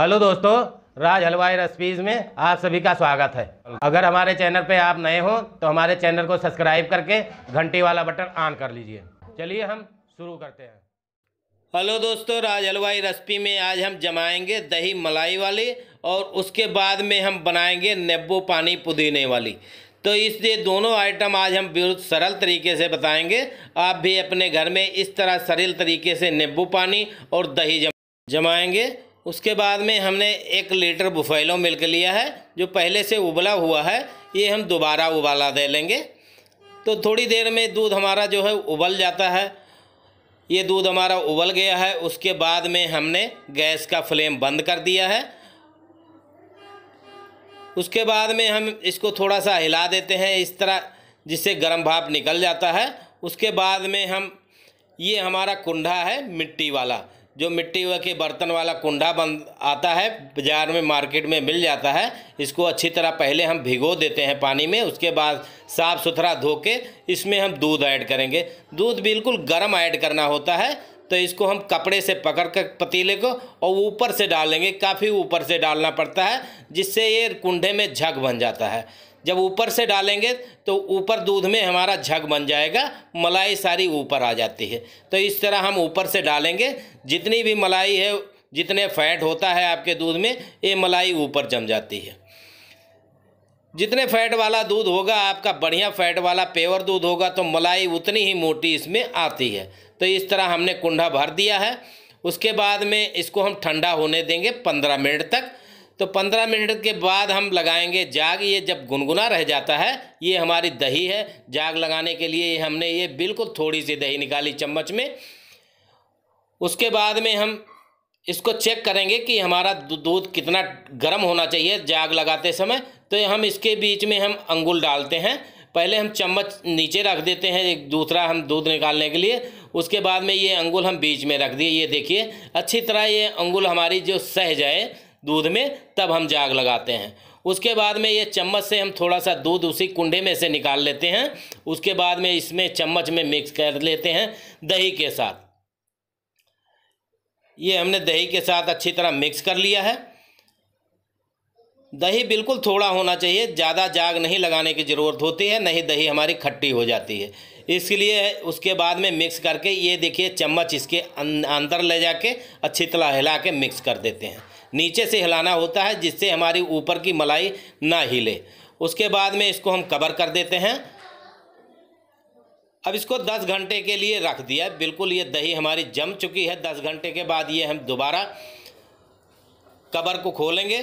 hello दोस्तों राज हलवाई recipes में आप सभी का स्वागत है अगर हमारे चैनल पे आप नए हो तो हमारे चैनल को सब्सक्राइब करके घंटी वाला बटन ऑन कर लीजिए चलिए हम शुरू करते हैं हेलो दोस्तों राज हलवाई रेसिपी में आज हम जमाएंगे दही मलाई वाली और उसके बाद में हम बनाएंगे नींबू पानी पुदीने वाली तो इसलिए दोनों आइटम आज हम बिल्कुल सरल तरीके से बताएंगे आप भी अपने घर में इस तरह सरल तरीके से नींबू पानी और दही जमाएंगे उसके बाद में हमने एक लीटर बुफैलो मिल्क लिया है जो पहले से उबला हुआ है ये हम दोबारा उबाला दे लेंगे तो थोड़ी देर में दूध हमारा जो है उबल जाता है ये दूध हमारा उबल गया है उसके बाद में हमने गैस का फ्लेम बंद कर दिया है उसके बाद में हम इसको थोड़ा सा हिला देते हैं इस तरह जिससे गर्म भाप निकल जाता है उसके बाद में हम ये हमारा कुंडा है मिट्टी वाला जो मिट्टी व के बर्तन वाला कुंडा बन आता है बाज़ार में मार्केट में मिल जाता है इसको अच्छी तरह पहले हम भिगो देते हैं पानी में उसके बाद साफ़ सुथरा धो के इसमें हम दूध ऐड करेंगे दूध बिल्कुल गर्म ऐड करना होता है तो इसको हम कपड़े से पकड़ कर पतीले को और ऊपर से डालेंगे काफ़ी ऊपर से डालना पड़ता है जिससे ये कुंडे में झग बन जाता है जब ऊपर से डालेंगे तो ऊपर दूध में हमारा झग बन जाएगा मलाई सारी ऊपर आ जाती है तो इस तरह हम ऊपर से डालेंगे जितनी भी मलाई है जितने फैट होता है आपके दूध में ये मलाई ऊपर जम जाती है जितने फैट वाला दूध होगा आपका बढ़िया फैट वाला पेवर दूध होगा तो मलाई उतनी ही मोटी इसमें आती है तो इस तरह हमने कुंडा भर दिया है उसके बाद में इसको हम ठंडा होने देंगे पंद्रह मिनट तक तो पंद्रह मिनट के बाद हम लगाएंगे जाग ये जब गुनगुना रह जाता है ये हमारी दही है जाग लगाने के लिए हमने ये बिल्कुल थोड़ी सी दही निकाली चम्मच में उसके बाद में हम इसको चेक करेंगे कि हमारा दूध कितना गर्म होना चाहिए जाग लगाते समय तो हम इसके बीच में हम अंगुल डालते हैं पहले हम चम्मच नीचे रख देते हैं एक दूसरा हम दूध निकालने के लिए उसके बाद में ये अंगुल हम बीच में रख दिए ये देखिए अच्छी तरह ये अंगुल हमारी जो सह जाए दूध में तब हम जाग लगाते हैं उसके बाद में ये चम्मच से हम थोड़ा सा दूध उसी कुंडे में से निकाल लेते हैं उसके बाद में इसमें चम्मच में मिक्स कर लेते हैं दही के साथ ये हमने दही के साथ अच्छी तरह मिक्स कर लिया है दही बिल्कुल थोड़ा होना चाहिए ज़्यादा जाग नहीं लगाने की ज़रूरत होती है नहीं दही हमारी खट्टी हो जाती है इसलिए उसके बाद में मिक्स करके ये देखिए चम्मच इसके अं-, अंदर ले जाके अच्छी तरह हिला के मिक्स कर देते हैं नीचे से हिलाना होता है जिससे हमारी ऊपर की मलाई ना हिले उसके बाद में इसको हम कवर कर देते हैं अब इसको 10 घंटे के लिए रख दिया बिल्कुल ये दही हमारी जम चुकी है 10 घंटे के बाद ये हम दोबारा कवर को खोलेंगे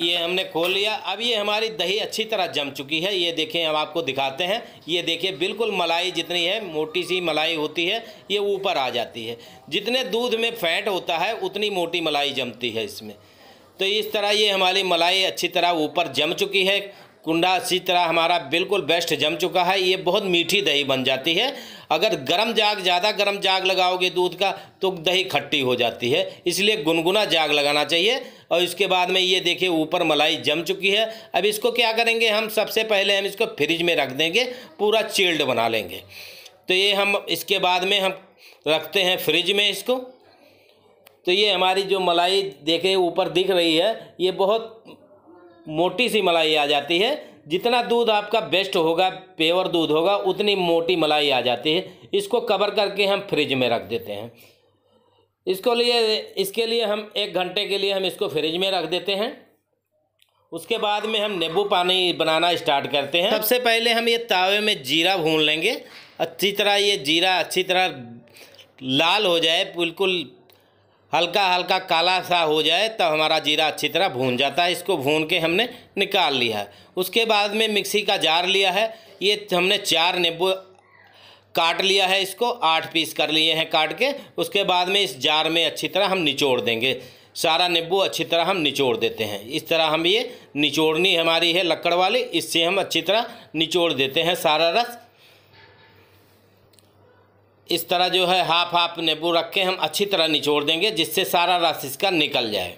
ये हमने खोल लिया अब ये हमारी दही अच्छी तरह जम चुकी है ये देखें हम आपको दिखाते हैं ये देखिए बिल्कुल मलाई जितनी है मोटी सी मलाई होती है ये ऊपर आ जाती है जितने दूध में फैट होता है उतनी मोटी मलाई जमती है इसमें तो इस तरह ये हमारी मलाई अच्छी तरह ऊपर जम चुकी है कुंडा इसी तरह हमारा बिल्कुल बेस्ट जम चुका है ये बहुत मीठी दही बन जाती है अगर गर्म जाग ज़्यादा गर्म जाग लगाओगे दूध का तो दही खट्टी हो जाती है इसलिए गुनगुना जाग लगाना चाहिए और इसके बाद में ये देखिए ऊपर मलाई जम चुकी है अब इसको क्या करेंगे हम सबसे पहले हम इसको फ्रिज में रख देंगे पूरा चिल्ड बना लेंगे तो ये हम इसके बाद में हम रखते हैं फ्रिज में इसको तो ये हमारी जो मलाई देखे ऊपर दिख रही है ये बहुत मोटी सी मलाई आ जाती है जितना दूध आपका बेस्ट होगा प्योर दूध होगा उतनी मोटी मलाई आ जाती है इसको कवर करके हम फ्रिज में रख देते हैं इसको लिए इसके लिए हम एक घंटे के लिए हम इसको फ्रिज में रख देते हैं उसके बाद में हम नींबू पानी बनाना स्टार्ट करते हैं सबसे पहले हम ये तावे में जीरा भून लेंगे अच्छी तरह ये जीरा अच्छी तरह लाल हो जाए बिल्कुल हल्का हल्का काला सा हो जाए तब हमारा जीरा अच्छी तरह भून जाता है इसको भून के हमने निकाल लिया है उसके बाद में मिक्सी का जार लिया है ये हमने चार नींबू काट लिया है इसको आठ पीस कर लिए हैं काट के उसके बाद में इस जार में अच्छी तरह हम निचोड़ देंगे सारा नींबू अच्छी तरह हम निचोड़ देते हैं इस तरह हम ये निचोड़नी हमारी है लकड़ वाली इससे हम अच्छी तरह निचोड़ देते हैं सारा रस इस तरह जो है हाफ हाफ नींबू रख के हम अच्छी तरह निचोड़ देंगे जिससे सारा रस इसका निकल जाए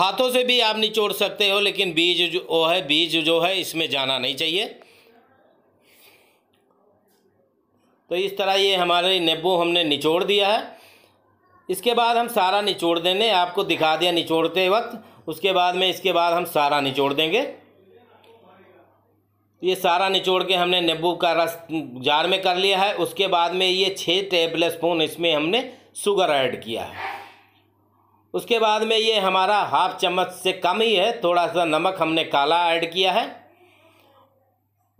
हाथों से भी आप निचोड़ सकते हो लेकिन बीज जो है बीज जो है इसमें जाना नहीं चाहिए तो इस तरह ये हमारे नींबू हमने निचोड़ दिया है इसके बाद हम सारा निचोड़ देने आपको दिखा दिया निचोड़ते वक्त उसके बाद में इसके बाद हम सारा निचोड़ देंगे तो ये सारा निचोड़ के हमने नींबू का रस जार में कर लिया है उसके बाद में ये छः टेबल स्पून इसमें हमने शुगर ऐड किया है उसके बाद में ये हमारा हाफ चम्मच से कम ही है थोड़ा सा नमक हमने काला ऐड किया है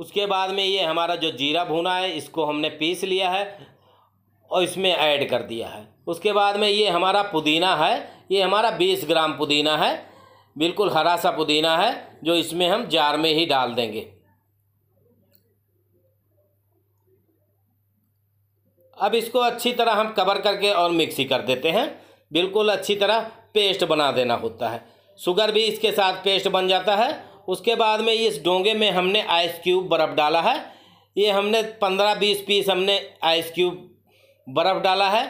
उसके बाद में ये हमारा जो जीरा भुना है इसको हमने पीस लिया है और इसमें ऐड कर दिया है उसके बाद में ये हमारा पुदीना है ये हमारा बीस ग्राम पुदीना है बिल्कुल हरा सा पुदीना है जो इसमें हम जार में ही डाल देंगे अब इसको अच्छी तरह हम कवर करके और मिक्सी कर देते हैं बिल्कुल अच्छी तरह पेस्ट बना देना होता है शुगर भी इसके साथ पेस्ट बन जाता है उसके बाद में इस डोंगे में हमने आइस क्यूब बर्फ़ डाला है ये हमने पंद्रह बीस पीस हमने आइस क्यूब बर्फ़ डाला है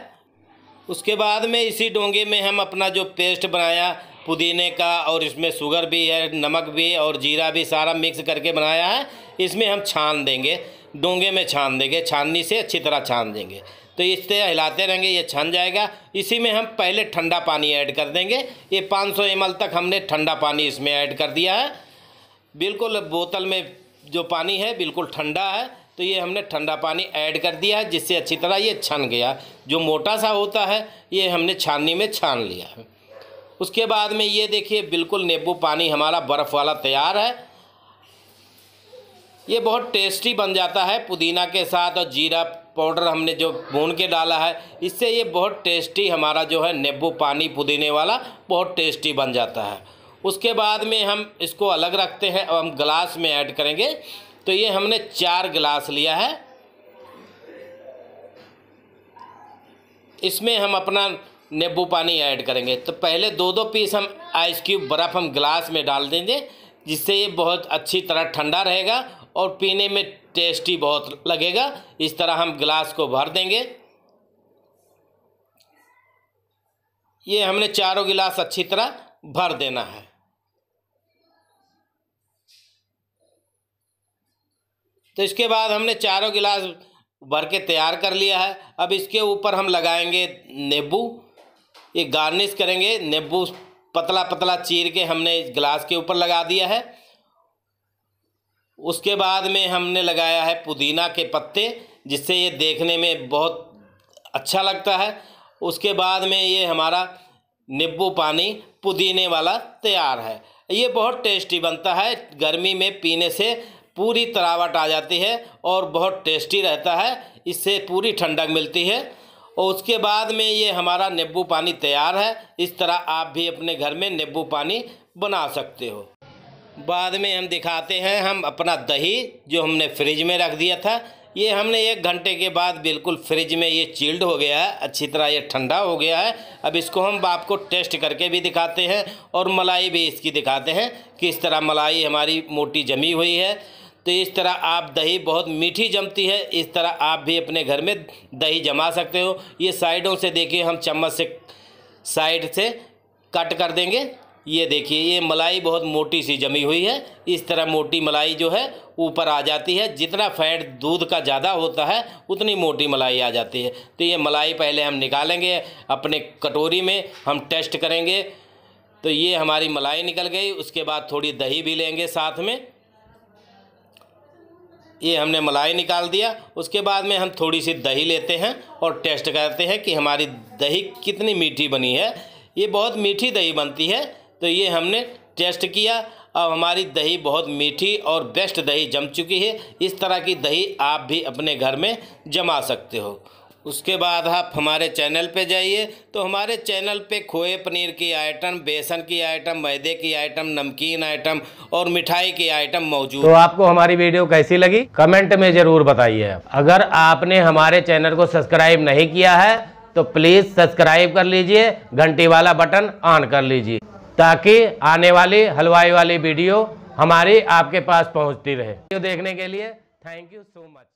उसके बाद में इसी डोंगे में हम अपना जो पेस्ट बनाया पुदीने का और इसमें शुगर भी है नमक भी और जीरा भी सारा मिक्स करके बनाया है इसमें हम छान देंगे डोंगे में छान देंगे छाननी से अच्छी तरह छान देंगे तो इस तरह हिलाते रहेंगे ये छन जाएगा इसी में हम पहले ठंडा पानी ऐड कर देंगे ये 500 सौ तक हमने ठंडा पानी इसमें ऐड कर दिया है बिल्कुल बोतल में जो पानी है बिल्कुल ठंडा है तो ये हमने ठंडा पानी ऐड कर दिया है जिससे अच्छी तरह ये छन गया जो मोटा सा होता है ये हमने छाननी में छान लिया है उसके बाद में ये देखिए बिल्कुल नींबू पानी हमारा बर्फ़ वाला तैयार है ये बहुत टेस्टी बन जाता है पुदीना के साथ और जीरा पाउडर हमने जो भून के डाला है इससे ये बहुत टेस्टी हमारा जो है नींबू पानी पुदीने वाला बहुत टेस्टी बन जाता है उसके बाद में हम इसको अलग रखते हैं और हम ग्लास में ऐड करेंगे तो ये हमने चार गिलास लिया है इसमें हम अपना नींबू पानी ऐड करेंगे तो पहले दो दो पीस हम आइस क्यूब बर्फ़ हम गिलास में डाल देंगे जिससे ये बहुत अच्छी तरह ठंडा रहेगा और पीने में टेस्टी बहुत लगेगा इस तरह हम गिलास को भर देंगे ये हमने चारों गिलास अच्छी तरह भर देना है तो इसके बाद हमने चारों गिलास भर के तैयार कर लिया है अब इसके ऊपर हम लगाएंगे नींबू ये गार्निश करेंगे नींबू पतला पतला चीर के हमने इस गिलास के ऊपर लगा दिया है उसके बाद में हमने लगाया है पुदीना के पत्ते जिससे ये देखने में बहुत अच्छा लगता है उसके बाद में ये हमारा नींबू पानी पुदीने वाला तैयार है ये बहुत टेस्टी बनता है गर्मी में पीने से पूरी तरावट आ जाती है और बहुत टेस्टी रहता है इससे पूरी ठंडक मिलती है और उसके बाद में ये हमारा नींबू पानी तैयार है इस तरह आप भी अपने घर में नींबू पानी बना सकते हो बाद में हम दिखाते हैं हम अपना दही जो हमने फ्रिज में रख दिया था ये हमने एक घंटे के बाद बिल्कुल फ्रिज में ये चिल्ड हो गया है अच्छी तरह ये ठंडा हो गया है अब इसको हम आपको टेस्ट करके भी दिखाते हैं और मलाई भी इसकी दिखाते हैं कि इस तरह मलाई हमारी मोटी जमी हुई है तो इस तरह आप दही बहुत मीठी जमती है इस तरह आप भी अपने घर में दही जमा सकते हो ये साइडों से देखिए हम चम्मच से साइड से कट कर देंगे ये देखिए ये मलाई बहुत मोटी सी जमी हुई है इस तरह मोटी मलाई जो है ऊपर आ जाती है जितना फैट दूध का ज़्यादा होता है उतनी मोटी मलाई आ जाती है तो ये मलाई पहले हम निकालेंगे अपने कटोरी में हम टेस्ट करेंगे तो ये हमारी मलाई निकल गई उसके बाद थोड़ी दही भी लेंगे साथ में ये हमने मलाई निकाल दिया उसके बाद में हम थोड़ी सी दही लेते हैं और टेस्ट करते हैं कि हमारी दही कितनी मीठी बनी है ये बहुत मीठी दही बनती है तो ये हमने टेस्ट किया अब हमारी दही बहुत मीठी और बेस्ट दही जम चुकी है इस तरह की दही आप भी अपने घर में जमा सकते हो उसके बाद आप हमारे चैनल पे जाइए तो हमारे चैनल पे खोए पनीर की आइटम बेसन की आइटम मैदे की आइटम नमकीन आइटम और मिठाई की आइटम मौजूद तो आपको हमारी वीडियो कैसी लगी कमेंट में ज़रूर बताइए अगर आपने हमारे चैनल को सब्सक्राइब नहीं किया है तो प्लीज़ सब्सक्राइब कर लीजिए घंटी वाला बटन ऑन कर लीजिए ताकि आने वाले हलवाई वाले वीडियो हमारे आपके पास पहुंचती रहे देखने के लिए थैंक यू सो मच